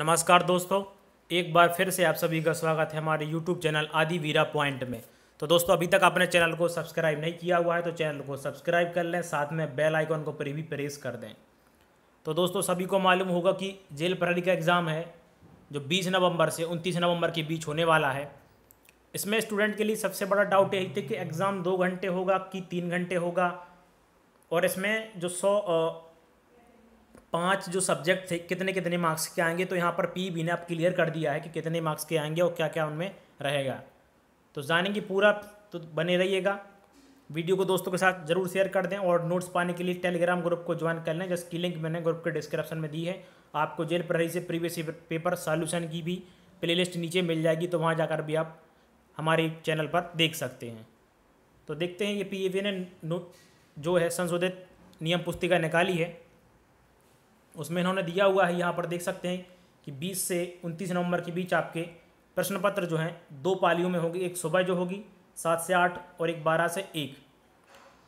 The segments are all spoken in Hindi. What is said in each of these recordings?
नमस्कार दोस्तों एक बार फिर से आप सभी का स्वागत है हमारे यूट्यूब चैनल आदि वीरा पॉइंट में तो दोस्तों अभी तक आपने चैनल को सब्सक्राइब नहीं किया हुआ है तो चैनल को सब्सक्राइब कर लें साथ में बेल आइकॉन को भी प्रेस कर दें तो दोस्तों सभी को मालूम होगा कि जेल प्रहरी का एग्ज़ाम है जो बीस नवम्बर से उनतीस नवम्बर के बीच होने वाला है इसमें स्टूडेंट के लिए सबसे बड़ा डाउट यही थे कि एग्ज़ाम दो घंटे होगा कि तीन घंटे होगा और इसमें जो सौ पांच जो सब्जेक्ट थे कितने कितने मार्क्स के आएंगे तो यहाँ पर पी बी ने आप क्लियर कर दिया है कि कितने मार्क्स के आएंगे और क्या क्या उनमें रहेगा तो जानेंगे पूरा तो बने रहिएगा वीडियो को दोस्तों के साथ जरूर शेयर कर दें और नोट्स पाने के लिए टेलीग्राम ग्रुप को ज्वाइन कर लें जिसकी लिंक मैंने ग्रुप के डिस्क्रिप्शन में दी है आपको जेल प्रहरी से प्रीवियस पेपर सॉल्यूशन की भी प्लेलिस्ट नीचे मिल जाएगी तो वहाँ जाकर भी आप हमारे चैनल पर देख सकते हैं तो देखते हैं ये पी ने जो है संशोधित नियम पुस्तिका निकाली है उसमें इन्होंने दिया हुआ है यहाँ पर देख सकते हैं कि 20 से 29 नवंबर के बीच आपके प्रश्न पत्र जो हैं दो पालियों में होगी एक सुबह जो होगी सात से आठ और एक बारह से एक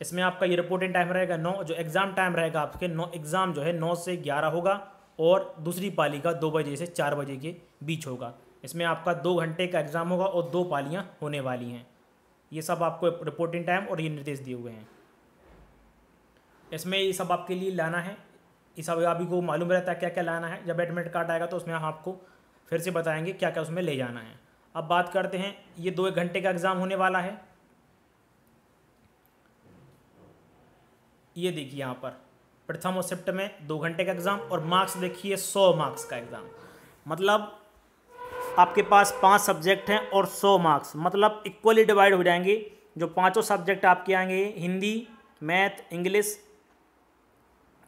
इसमें आपका ये रिपोर्टिंग टाइम रहेगा नौ जो एग्ज़ाम टाइम रहेगा आपके नौ एग्ज़ाम जो है नौ से ग्यारह होगा और दूसरी पाली का दो बजे से चार बजे के बीच होगा इसमें आपका दो घंटे का एग्ज़ाम होगा और दो पालियाँ होने वाली हैं ये सब आपको रिपोर्टिंग टाइम और ये निर्देश दिए हुए हैं इसमें ये सब आपके लिए लाना है इस अभी को मालूम रहता है क्या क्या लाना है जब एडमिट कार्ड आएगा तो उसमें हम आपको फिर से बताएंगे क्या क्या उसमें ले जाना है अब बात करते हैं ये दो एक घंटे का एग्ज़ाम होने वाला है ये देखिए यहाँ पर प्रथम और सिफ्ट में दो घंटे का एग्ज़ाम और मार्क्स देखिए सौ मार्क्स का एग्ज़ाम मतलब आपके पास पांच सब्जेक्ट हैं और सौ मार्क्स मतलब इक्वली डिवाइड हो जाएंगे जो पांचों सब्जेक्ट आपके आएंगे हिंदी मैथ इंग्लिश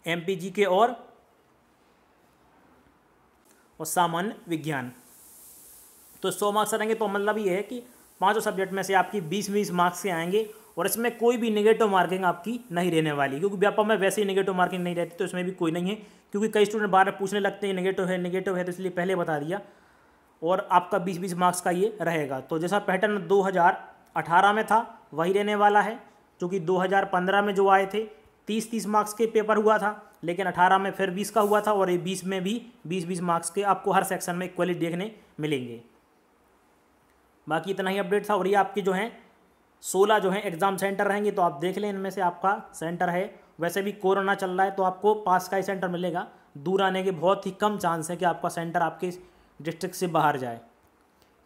एम के और और सामान्य विज्ञान तो सौ मार्क्स आएंगे तो मतलब ये है कि पांचों सब्जेक्ट में से आपकी बीस बीस मार्क्स से आएंगे और इसमें कोई भी निगेटिव मार्किंग आपकी नहीं रहने वाली क्योंकि व्यापक में वैसे ही निगेटिव मार्किंग नहीं रहती तो इसमें भी कोई नहीं है क्योंकि कई स्टूडेंट बार बार पूछने लगते हैं निगेटिव है निगेटिव है तो इसलिए पहले बता दिया और आपका बीस बीस मार्क्स का ये रहेगा तो जैसा पैटर्न दो में था वही रहने वाला है चूँकि दो में जो आए थे तीस तीस मार्क्स के पेपर हुआ था लेकिन अठारह में फिर बीस का हुआ था और ये बीस में भी बीस बीस मार्क्स के आपको हर सेक्शन में इक्वली देखने मिलेंगे बाकी इतना ही अपडेट था और ये आपके जो हैं सोलह जो हैं एग्ज़ाम सेंटर रहेंगे तो आप देख लें इनमें से आपका सेंटर है वैसे भी कोरोना चल रहा है तो आपको पास का ही सेंटर मिलेगा दूर आने के बहुत ही कम चांस है कि आपका सेंटर आपके डिस्ट्रिक्ट से बाहर जाए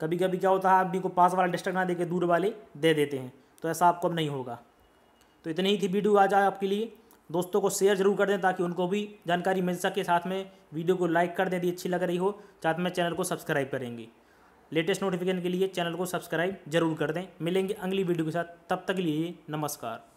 कभी कभी क्या होता है आदमी को पास वाला डिस्ट्रिक्ट ना दे के दूर वाले दे देते हैं तो ऐसा आपको अब नहीं होगा तो इतनी ही थी वीडियो आज आपके लिए दोस्तों को शेयर जरूर कर दें ताकि उनको भी जानकारी मिल सके साथ में वीडियो को लाइक कर दें यदि अच्छी लग रही हो साथ में चैनल को सब्सक्राइब करेंगे लेटेस्ट नोटिफिकेशन के लिए चैनल को सब्सक्राइब जरूर कर दें मिलेंगे अगली वीडियो के साथ तब तक लिए नमस्कार